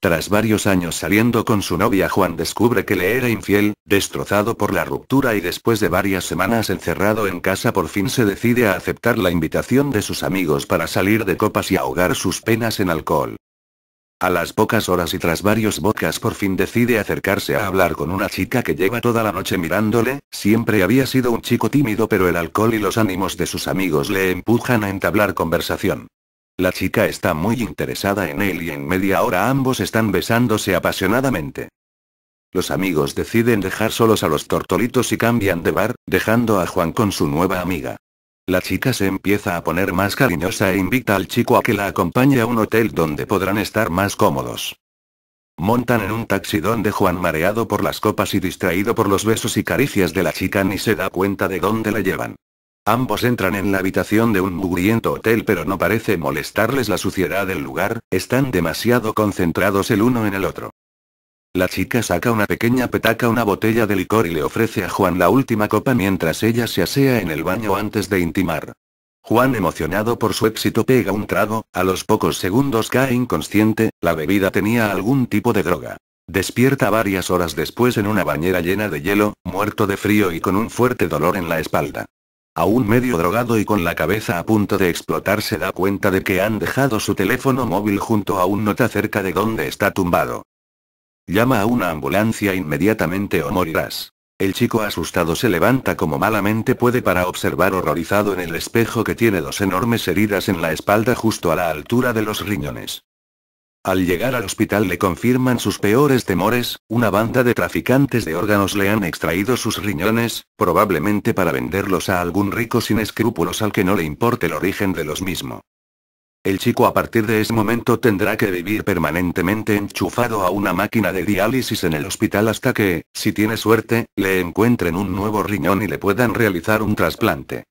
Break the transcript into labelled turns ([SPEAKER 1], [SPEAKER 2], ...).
[SPEAKER 1] Tras varios años saliendo con su novia Juan descubre que le era infiel, destrozado por la ruptura y después de varias semanas encerrado en casa por fin se decide a aceptar la invitación de sus amigos para salir de copas y ahogar sus penas en alcohol. A las pocas horas y tras varios bocas por fin decide acercarse a hablar con una chica que lleva toda la noche mirándole, siempre había sido un chico tímido pero el alcohol y los ánimos de sus amigos le empujan a entablar conversación. La chica está muy interesada en él y en media hora ambos están besándose apasionadamente. Los amigos deciden dejar solos a los tortolitos y cambian de bar, dejando a Juan con su nueva amiga. La chica se empieza a poner más cariñosa e invita al chico a que la acompañe a un hotel donde podrán estar más cómodos. Montan en un taxi donde Juan mareado por las copas y distraído por los besos y caricias de la chica ni se da cuenta de dónde la llevan. Ambos entran en la habitación de un mugriento hotel pero no parece molestarles la suciedad del lugar, están demasiado concentrados el uno en el otro. La chica saca una pequeña petaca, una botella de licor y le ofrece a Juan la última copa mientras ella se asea en el baño antes de intimar. Juan emocionado por su éxito pega un trago, a los pocos segundos cae inconsciente, la bebida tenía algún tipo de droga. Despierta varias horas después en una bañera llena de hielo, muerto de frío y con un fuerte dolor en la espalda. Aún medio drogado y con la cabeza a punto de explotar se da cuenta de que han dejado su teléfono móvil junto a un nota cerca de donde está tumbado. Llama a una ambulancia inmediatamente o morirás. El chico asustado se levanta como malamente puede para observar horrorizado en el espejo que tiene dos enormes heridas en la espalda justo a la altura de los riñones. Al llegar al hospital le confirman sus peores temores, una banda de traficantes de órganos le han extraído sus riñones, probablemente para venderlos a algún rico sin escrúpulos al que no le importe el origen de los mismos. El chico a partir de ese momento tendrá que vivir permanentemente enchufado a una máquina de diálisis en el hospital hasta que, si tiene suerte, le encuentren un nuevo riñón y le puedan realizar un trasplante.